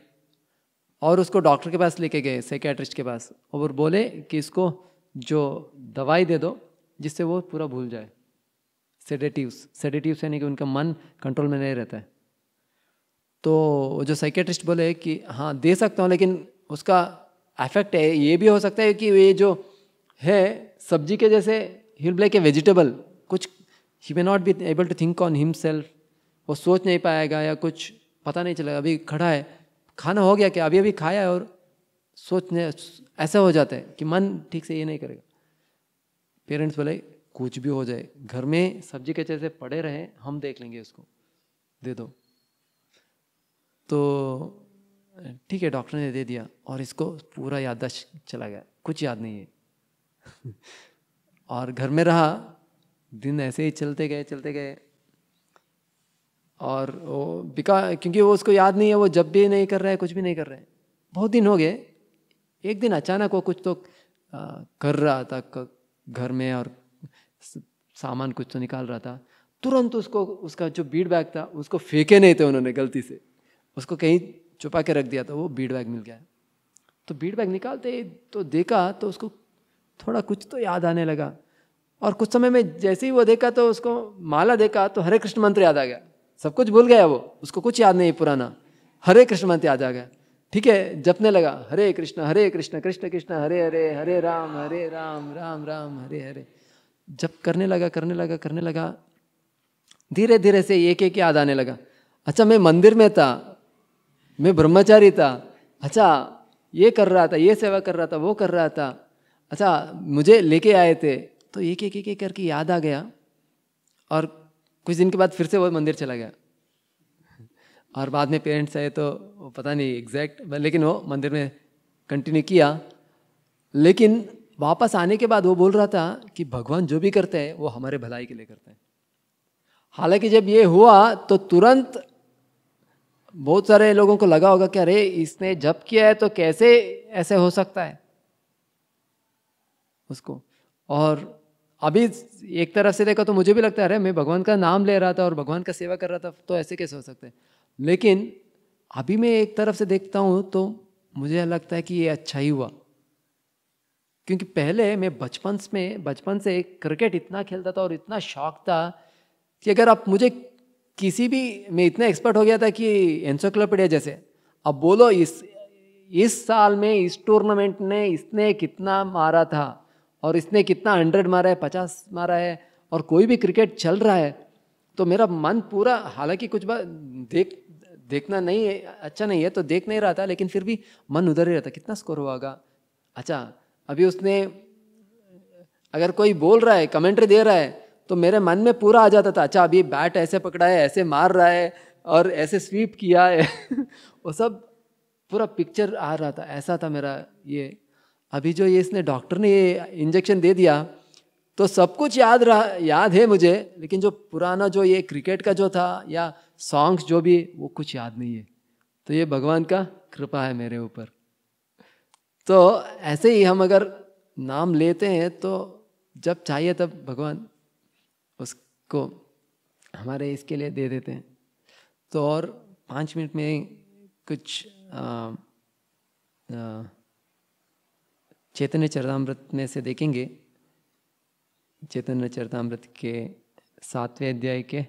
Speaker 1: और उसको डॉक्टर के पास लेके गए साइकेट्रिस्ट के पास और बोले कि इसको जो दवाई दे दो जिससे वो पूरा भूल जाए सेडेटिव्स सेडेटिव्स यानी कि उनका मन कंट्रोल में नहीं रहता है तो जो साइकेट्रिस्ट बोले कि हाँ दे सकता हूँ लेकिन उसका इफेक्ट है ये भी हो सकता है कि ये जो है सब्जी के जैसे ही विल लाइक ए वेजिटेबल कुछ ही may not be able to think on himself वो सोच नहीं पाएगा या कुछ पता नहीं चलेगा अभी खड़ा है खाना हो गया क्या अभी अभी खाया है और सोचने ऐसा हो जाता है कि मन ठीक से ये नहीं करेगा पेरेंट्स बोले कुछ भी हो जाए घर में सब्जी के जैसे पड़े रहे हम देख लेंगे उसको दे दो तो ठीक है डॉक्टर ने दे दिया और इसको पूरा याददाश्त चला गया कुछ याद नहीं है और घर में रहा दिन ऐसे ही चलते गए चलते गए और वो बिका क्योंकि वो उसको याद नहीं है वो जब भी नहीं कर रहा है कुछ भी नहीं कर रहा है बहुत दिन हो गए एक दिन अचानक वो कुछ तो कर रहा था घर में और सामान कुछ तो निकाल रहा था तुरंत उसको उसका जो बीड बैग था उसको फेंके नहीं थे उन्होंने गलती से उसको कहीं छुपा के रख दिया था तो वो बीड बैग मिल गया तो बीड बैग निकालते तो देखा तो उसको थोड़ा कुछ तो याद आने लगा और कुछ समय में जैसे ही वो देखा तो उसको माला देखा तो हरे कृष्ण मंत्र याद आ गया सब कुछ भूल गया वो उसको कुछ याद नहीं पुराना हरे कृष्ण मंत्र याद आ गया ठीक है जपने लगा हरे कृष्ण हरे कृष्ण कृष्ण कृष्ण हरे हरे हरे राम हरे राम राम राम हरे हरे जब करने लगा करने लगा करने लगा धीरे धीरे से एक एक याद आने लगा अच्छा मैं मंदिर में था मैं ब्रह्मचारी था अच्छा ये कर रहा था ये सेवा कर रहा था वो कर रहा था अच्छा मुझे लेके आए थे तो एक एक एक करके याद आ गया और कुछ दिन के बाद फिर से वो मंदिर चला गया और बाद में पेरेंट्स आए तो पता नहीं एग्जैक्ट लेकिन वो मंदिर में कंटिन्यू किया लेकिन वापस आने के बाद वो बोल रहा था कि भगवान जो भी करते हैं वो हमारे भलाई के लिए करते हैं हालांकि जब ये हुआ तो तुरंत बहुत सारे लोगों को लगा होगा कि अरे इसने जब किया है तो कैसे ऐसे हो सकता है उसको और अभी एक तरफ से देखा तो मुझे भी लगता है अरे मैं भगवान का नाम ले रहा था और भगवान का सेवा कर रहा था तो ऐसे कैसे हो सकते लेकिन अभी मैं एक तरफ से देखता हूँ तो मुझे लगता है कि ये अच्छा ही हुआ क्योंकि पहले मैं बचपन में बचपन से क्रिकेट इतना खेलता था और इतना शौक था कि अगर आप मुझे किसी भी मैं इतना एक्सपर्ट हो गया था कि एनसाइक्लोपीडिया जैसे अब बोलो इस इस साल में इस टूर्नामेंट ने इसने कितना मारा था और इसने कितना हंड्रेड मारा है पचास मारा है और कोई भी क्रिकेट चल रहा है तो मेरा मन पूरा हालांकि कुछ बार देख देखना नहीं है अच्छा नहीं है तो देख नहीं रहा था लेकिन फिर भी मन उधर ही रहता कितना स्कोर होगा अच्छा अभी उसने अगर कोई बोल रहा है कमेंट्री दे रहा है तो मेरे मन में पूरा आ जाता था अच्छा अभी बैट ऐसे पकड़ा है ऐसे मार रहा है और ऐसे स्वीप किया है वो सब पूरा पिक्चर आ रहा था ऐसा था मेरा ये अभी जो ये इसने डॉक्टर ने ये इंजेक्शन दे दिया तो सब कुछ याद रहा याद है मुझे लेकिन जो पुराना जो ये क्रिकेट का जो था या सॉन्ग्स जो भी वो कुछ याद नहीं है तो ये भगवान का कृपा है मेरे ऊपर तो ऐसे ही हम अगर नाम लेते हैं तो जब चाहिए तब भगवान उसको हमारे इसके लिए दे देते हैं तो और पाँच मिनट में कुछ आ, आ, चैतन्य चरतामृत में से देखेंगे चैतन्य चरतामृत के सातवें अध्याय के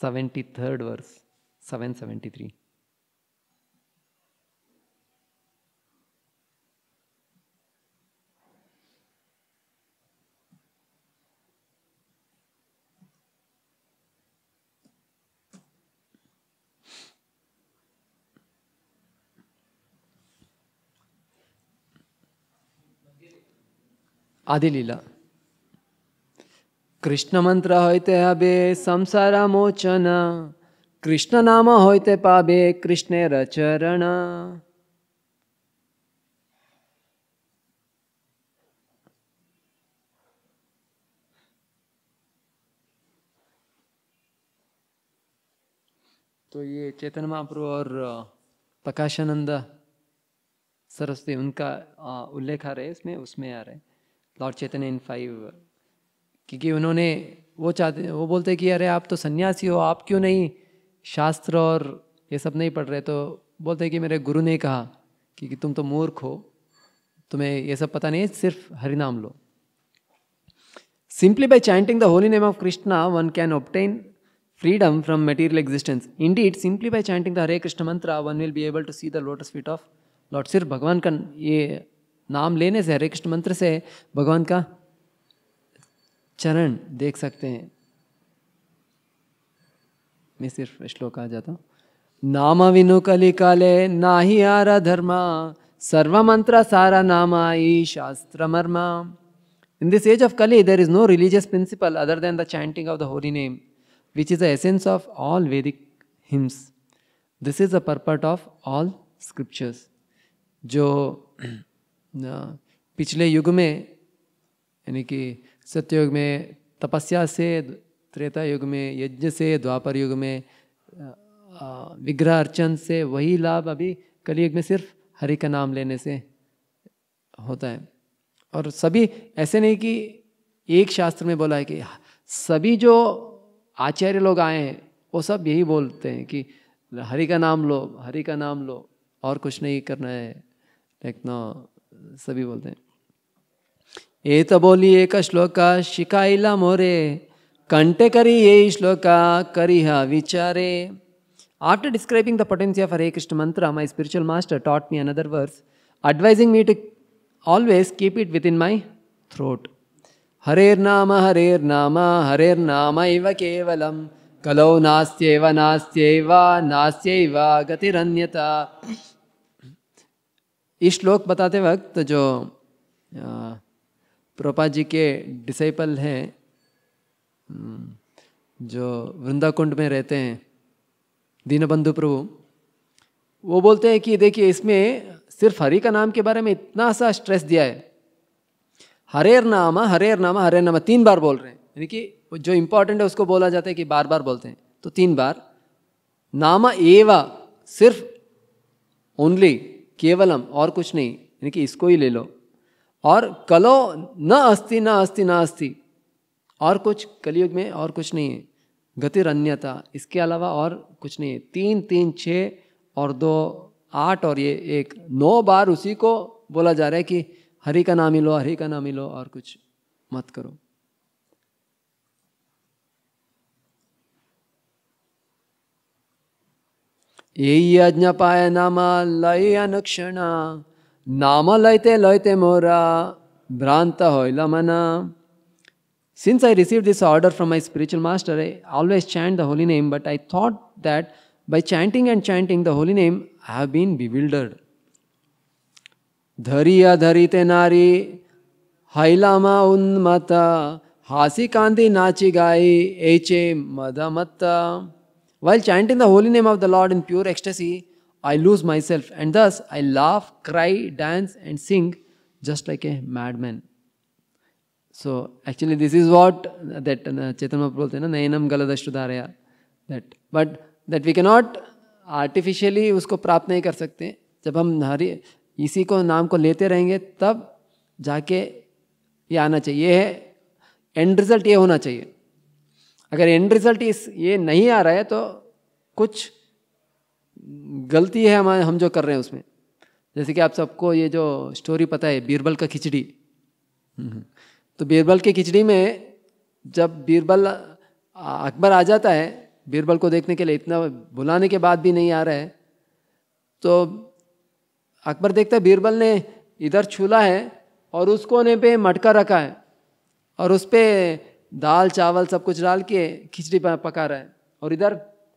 Speaker 1: seventy third verse seven seventy three Adi Lila Krishna मंत्र होते તે संसार मोचन कृष्ण नाम होते હોય कृष्ण रचरण तो ये चेतन महाप्रभु और प्रकाशानंद सरस्वती उनका उल्लेख आ रहे हैं इसमें उसमें आ रहे हैं लॉर्ड चेतन इन फाइव क्योंकि उन्होंने वो चाहते वो बोलते कि अरे आप तो सन्यासी हो आप क्यों नहीं शास्त्र और ये सब नहीं पढ़ रहे तो बोलते कि मेरे गुरु ने कहा कि, कि तुम तो मूर्ख हो तुम्हें ये सब पता नहीं है सिर्फ हरिनाम लो simply by chanting the holy name of Krishna one can obtain freedom existence indeed it simply by chanting the Hare Krishna mantra one will be able to see the lotus feet of lord सिर्फ भगवान का ये नाम लेने से हरे कृष्ण मंत्र से भगवान का चरण देख सकते हैं मैं सिर्फ श्लोक आ जाता हूँ नाम विनु कली काले ना ही आरा धर्मा सर्व मंत्र सारा नाम आई शास्त्र मर्मा in this age of Kali there is no religious principle other than the chanting of the holy name which is the of all Vedic hymns this is the purport of all scriptures जो पिछले युग में यानी कि सत्ययुग में तपस्या से त्रेता युग में यज्ञ से द्वापर युग में विग्रह अर्चन से वही लाभ अभी कलयुग में सिर्फ हरि का नाम लेने से होता है और सभी ऐसे नहीं कि एक शास्त्र में बोला है कि सभी जो आचार्य लोग आए हैं वो सब यही बोलते हैं कि हरि का नाम लो हरि का नाम लो और कुछ नहीं करना है लेकिन सभी बोलते हैं ए तो बोली एक श्लोक शिकाइला मोरे कंटे करी ये श्लोक करी हा विचारे After describing the potency of Hare Krishna mantra, my spiritual master taught me another verse, advising me to always keep it within my throat. Harer Nama, Harer Nama, Harer Nama Iva Kevalam, Kalau Nastyeva Nastyeva Nastyeva Gatiranyata. इस श्लोक बताते वक्त तो जो प्रोपा जी के disciple हैं जो वृंदाकुंड में रहते हैं दीनबंधु प्रभु वो बोलते हैं कि देखिए इसमें सिर्फ हरि का नाम के बारे में इतना सा स्ट्रेस दिया है हरेर नाम हरेर नाम हरेर नाम तीन बार बोल रहे हैं यानी कि जो इम्पोर्टेंट है उसको बोला जाता है कि बार बार बोलते हैं तो तीन बार नाम एवा सिर्फ ओनली केवलम और कुछ नहीं यानी कि इसको ही ले लो और कलो न अस्ति न अस्ति न अस्ति और कुछ कलयुग में और कुछ नहीं है गतिर अन्यता इसके अलावा और कुछ नहीं है तीन तीन छः और दो आठ और ये एक नौ बार उसी को बोला जा रहा है कि हरि का नाम ही लो हरि का नाम ही लो और कुछ मत करो यज्ञपाय नाम लय अनुक्षण नाम लयते लयते मोरा भ्रांत होइल मन since I receive this order from my spiritual master I always chant the holy name but I thought that by chanting and chanting the holy name I have been bewildered धरी अधरी ते नारी हैलामा उन्मत हासी कांदी नाची गाई ऐचे मदमत्ता While chanting the holy name of the Lord in pure ecstasy, I lose myself and thus I laugh, cry, dance, and sing just like a madman. So actually, this is what that Chaitanya Mahaprabhu said, "Nainam galadashtudaraya." That, but that we cannot artificially usko प्राप्त nahi kar sakte जब हम हरि इसी को नाम को लेते रहेंगे तब जाके ये आना चाहिए ये है एंड रिजल्ट ये होना चाहिए अगर एंड रिजल्ट इस ये नहीं आ रहा है तो कुछ गलती है हमारे हम जो कर रहे हैं उसमें जैसे कि आप सबको ये जो स्टोरी पता है बीरबल का खिचड़ी हम्म। तो बीरबल की खिचड़ी में जब बीरबल अकबर आ जाता है बीरबल को देखने के लिए इतना बुलाने के बाद भी नहीं आ रहा है तो अकबर देखता है बीरबल ने इधर छूला है और उस कोने पे मटका रखा है और उस पर दाल चावल सब कुछ डाल के खिचड़ी पका रहा है और इधर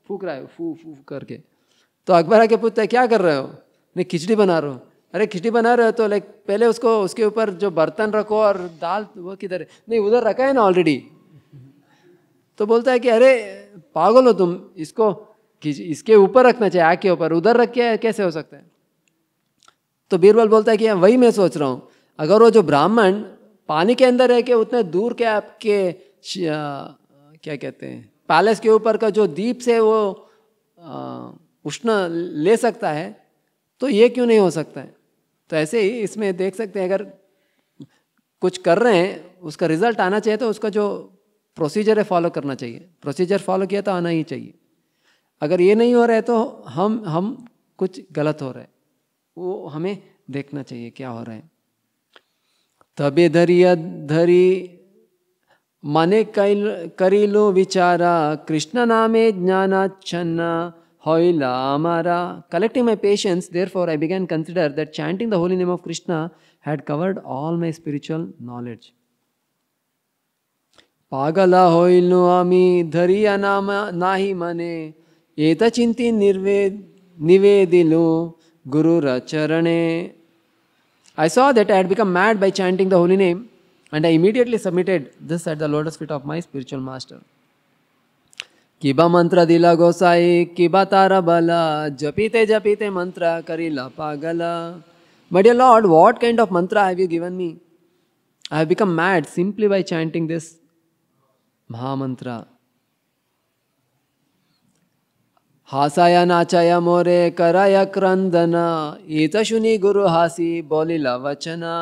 Speaker 1: फूक रहा है फू फू करके तो अकबर आके पूछता है क्या कर रहे हो नहीं खिचड़ी बना रहे हो अरे खिचड़ी बना रहे हो तो लाइक पहले उसको उसके ऊपर जो बर्तन रखो और दाल वो किधर है नहीं उधर रखा है ना ऑलरेडी तो बोलता है कि अरे पागल हो तुम इसको इसके ऊपर रखना चाहिए आग के ऊपर उधर रख के कैसे हो सकता है तो बीरबल बोलता है कि हाँ, वही मैं सोच रहा हूँ अगर वो जो ब्राह्मण पानी के अंदर रह के उतने दूर के आपके क्या कहते हैं पैलेस के ऊपर का जो दीप से वो उष्ण ले सकता है तो ये क्यों नहीं हो सकता है तो ऐसे ही इसमें देख सकते हैं अगर कुछ कर रहे हैं उसका रिजल्ट आना चाहिए तो उसका जो प्रोसीजर है फॉलो करना चाहिए प्रोसीजर फॉलो किया तो आना ही चाहिए अगर ये नहीं हो रहा है तो हम हम कुछ गलत हो रहा है वो हमें देखना चाहिए क्या हो रहा है તબેધરિય ધરી મને કરીલો વિચારા કૃષ્ણ નામે જ્ઞાનાચ્છન્ન હોયલા અમારા collecting my patience therefore I began consider that chanting the holy name of Krishna had covered all my spiritual knowledge પાગલા હોયલું અમી ધરિયા નામ નાહી મને એ તો ચિંતિ નિર્વેદ નિવેદિલું ગુરુરચરણે I saw that I had become mad by chanting the holy name, and I immediately submitted this at the lotus feet of my spiritual master. किबा मंत्र दिला गोसाई किबा तारा बला जपीते जपीते मंत्र करीला पागला My dear Lord, what kind of mantra have you given me? I have become mad simply by chanting this Mahamantra. हासाय नाचय मोरे कराय क्रंदना ये तुनि गुरु हासी बोली लचना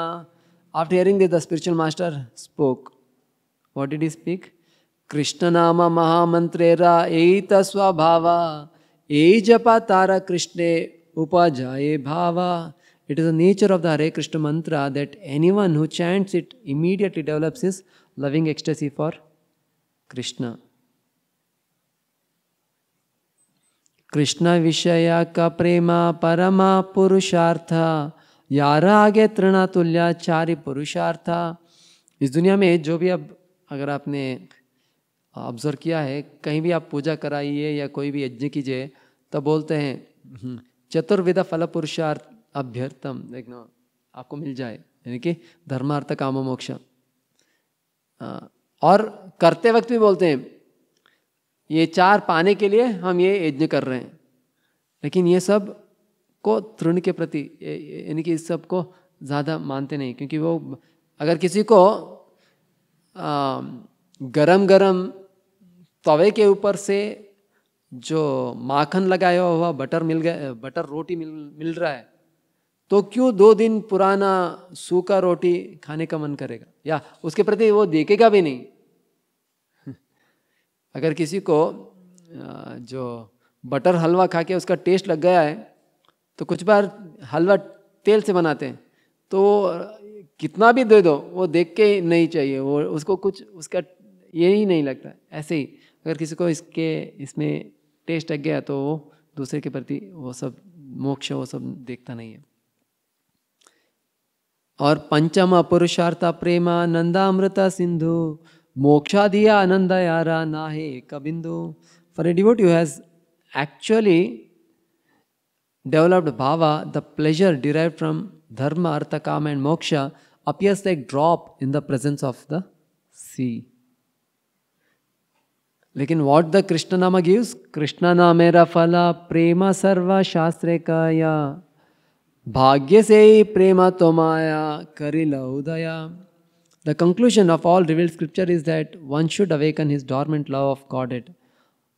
Speaker 1: after hearing the spiritual master spoke what did you speak कृष्णनाम महामंत्रेरा एत स्वभाव ए जप तार कृष्णे उपजाए भाव it is the nature of the Hare Krishna mantra that anyone who chants it immediately develops is loving ecstasy for Krishna ಕೃಷ್ಣವಿಷಯಕ प्रेम परम पुरुषार्थ यार आगे तृणातुल्य चारि पुरुषार्थ इस दुनिया में जो भी अब अगर आपने ऑब्जर्व किया है कहीं भी आप पूजा कराइए या कोई भी यज्ञ कीजिए तो बोलते हैं हम्म, चतुर्विधा फल पुरुषार्थ अभ्यर्थम देखना आपको मिल जाए यानी कि धर्मार्थ काम मोक्ष और करते वक्त भी बोलते हैं ये चार पाने के लिए हम ये यज्ञ कर रहे हैं लेकिन ये सब को तृण के प्रति यानी कि इस सब को ज़्यादा मानते नहीं क्योंकि वो अगर किसी को आ, गरम गरम तवे के ऊपर से जो माखन लगाया हुआ बटर मिल गया बटर रोटी मिल मिल रहा है तो क्यों दो दिन पुराना सूखा रोटी खाने का मन करेगा या उसके प्रति वो देखेगा भी नहीं अगर किसी को जो बटर हलवा खा के उसका टेस्ट लग गया है तो कुछ बार हलवा तेल से बनाते हैं तो कितना भी दे दो वो देख के नहीं चाहिए वो उसको कुछ उसका ये ही नहीं लगता ऐसे ही अगर किसी को इसके इसमें टेस्ट लग गया तो वो दूसरे के प्रति वो सब मोक्ष वो सब देखता नहीं है और पंचम पुरुषार्थ प्रेमा नंदा अमृता सिंधु मोक्षा दिया आनंद यारा ना ही कबिंदु for a devotee has actually developed भावा the pleasure derive from dharma artha kama and moksha appears like drop in the presence of the sea लेकिन वॉट द कृष्ण नाम गिवस कृष्ण नाम फल प्रेम सर्व शास्त्र भाग्य से ही प्रेम तो माया करी लहुदया The conclusion of all revealed scripture is that one should awaken his dormant love of Godhead.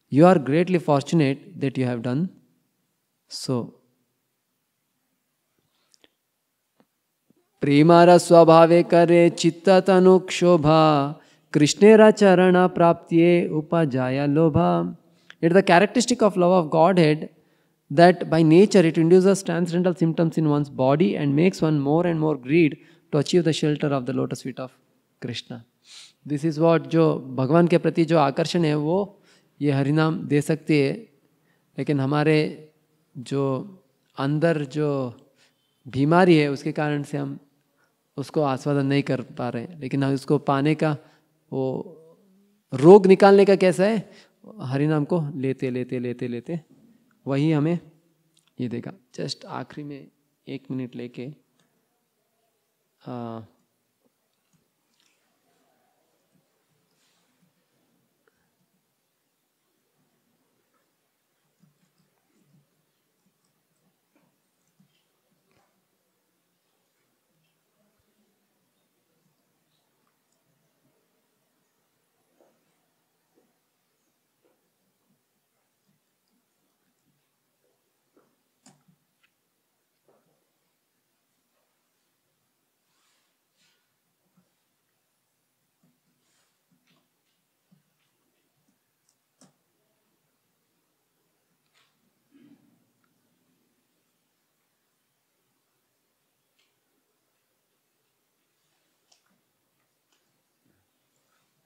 Speaker 1: You are greatly fortunate that you have done so. प्रेमार स्वभावे करे चित्त तनु क्षोभा कृष्णेरा चरण प्राप्तिये उपजाया लोभा it the characteristic of love of Godhead that by nature it induces transcendental symptoms in one's body and makes one more and more greed to achieve the shelter of the lotus feet of Krishna this is what जो भगवान के प्रति जो आकर्षण है वो ये हरिनाम दे सकती है लेकिन हमारे जो अंदर जो बीमारी है उसके कारण से हम उसको आस्वादन नहीं कर पा रहे हैं लेकिन हम उसको पाने का वो रोग निकालने का कैसा है हरिनाम को लेते लेते लेते लेते वही हमें ये देगा जस्ट आखिरी में एक मिनट लेके uh,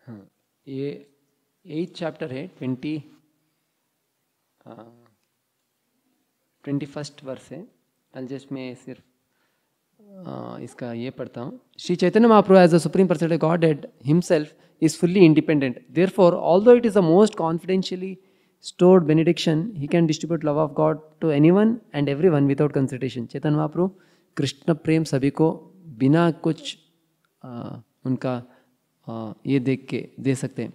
Speaker 1: हाँ ये एट चैप्टर है ट्वेंटी ट्वेंटी फर्स्ट वर्ष है कल जस्ट मैं सिर्फ आ, इसका ये पढ़ता हूँ Shri Chaitanya Mahaprabhu as a supreme person Godhead himself is fully independent therefore although it is the most confidentially stored benediction he can distribute love of God to anyone and everyone without consideration Chaitanya Mahaprabhu Krishna प्रेम सभी को बिना कुछ आ, उनका हाँ, ये देख के दे सकते हैं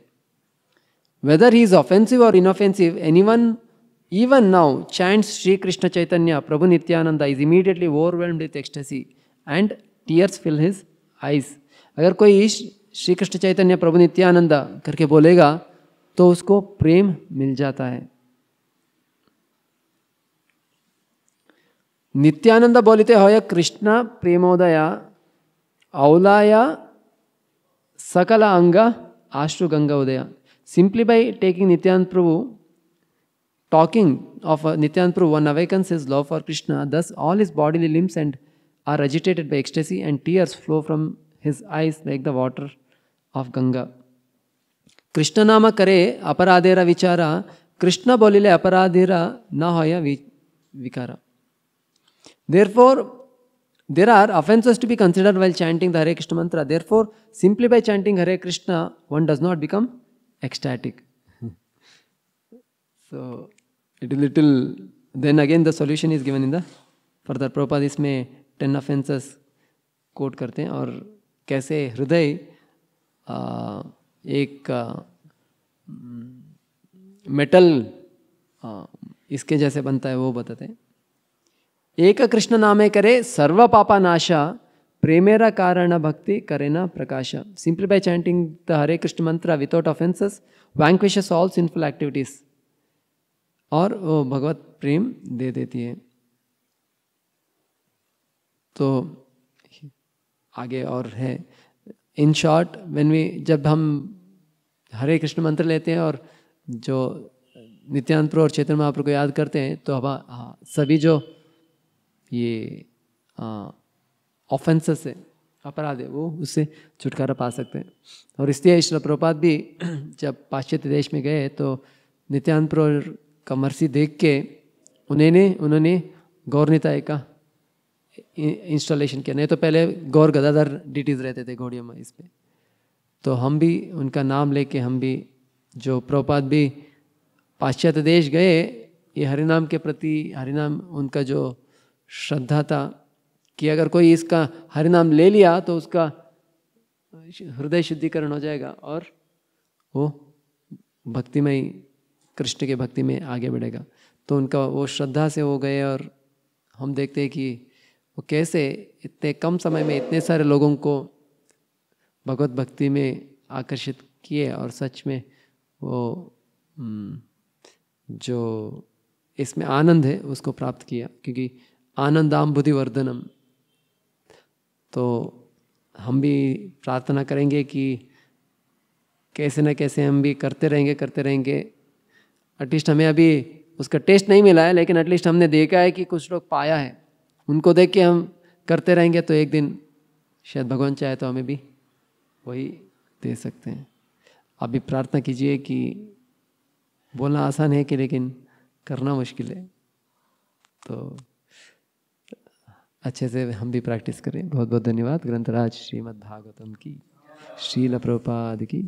Speaker 1: वेदर ही इज ऑफेंसिव और inoffensive anyone even now chants Shri Krishna Chaitanya Prabhu Nityananda is immediately overwhelmed with ecstasy and tears fill his eyes अगर कोई ईश श्री कृष्ण चैतन्य प्रभु नित्यानंद करके बोलेगा तो उसको प्रेम मिल जाता है नित्यानंद बोलते हो या Krishna प्रेमोदया औलाया Sakala Anga Ashru Ganga Udaya. Simply by taking Nityanand Prabhu, talking of uh, Nityanand Prabhu, one awakens his love for Krishna. Thus, all his bodily limbs and are agitated by ecstasy, and tears flow from his eyes like the water of Ganga. Krishna नाम करे अपराधेरा विचारा कृष्ण बोलिले अपराधेरा न होया विकारा therefore There are offenses to be considered while chanting the Hare Krishna mantra. Therefore, simply by chanting Hare Krishna, one does not become ecstatic. so, it is little. Then again, the solution is given in the further. Prabhupada इसमें ten offenses quote करते हैं और कैसे हृदय एक metal इसके जैसे बनता है वो बताते हैं एक कृष्ण ಏಕಕೃಷ್ಣನಾಮೇ ಕರೆ ಸರ್ವ ಪಾಪ ನಾಶ ಪ್ರೇಮೇರ ಕಾರಣ ಭಕ್ತಿ ಕರೆನ ಪ್ರಕಾಶ simply by chanting the Hare Krishna mantra without offenses vanquishes all simple activities और वो भगवत प्रेम दे देती है तो आगे और है इन शॉर्ट व्हेन वी जब हम हरे कृष्ण मंत्र लेते हैं और जो नित्यानंद प्रभु और चैतन्य महाप्रभु को याद करते हैं तो हम सभी जो ये ऑफेंसेस है अपराध है वो उससे छुटकारा पा सकते हैं और इसलिए ईश्वर प्रपात भी जब पाश्चात्य देश में गए तो नित्यानंद प्रोर का मर्सी देख के उन्होंने उन्होंने गौरनीताय का इंस्टॉलेशन किया नहीं तो पहले गौर गदाधर डिटीज़ रहते थे घोड़ियों में इस पर तो हम भी उनका नाम लेके हम भी जो प्रपात भी पाश्चात्य देश गए ये हरिनाम के प्रति हरिनाम उनका जो श्रद्धा था कि अगर कोई इसका हरिनाम ले लिया तो उसका हृदय शुद्धिकरण हो जाएगा और वो भक्ति में ही कृष्ण के भक्ति में आगे बढ़ेगा तो उनका वो श्रद्धा से हो गए और हम देखते हैं कि वो कैसे इतने कम समय में इतने सारे लोगों को भगवत भक्ति में आकर्षित किए और सच में वो हम्म, जो इसमें आनंद है उसको प्राप्त किया क्योंकि वर्धनम तो हम भी प्रार्थना करेंगे कि कैसे न कैसे हम भी करते रहेंगे करते रहेंगे एटलीस्ट हमें अभी उसका टेस्ट नहीं मिला है लेकिन एटलीस्ट हमने देखा है कि कुछ लोग पाया है उनको देख के हम करते रहेंगे तो एक दिन शायद भगवान चाहे तो हमें भी वही दे सकते हैं अभी प्रार्थना कीजिए कि बोलना आसान है कि लेकिन करना मुश्किल है तो अच्छे से हम भी प्रैक्टिस करें बहुत बहुत धन्यवाद ग्रंथराज श्रीमद्भागवतम की श्रील प्रपाद की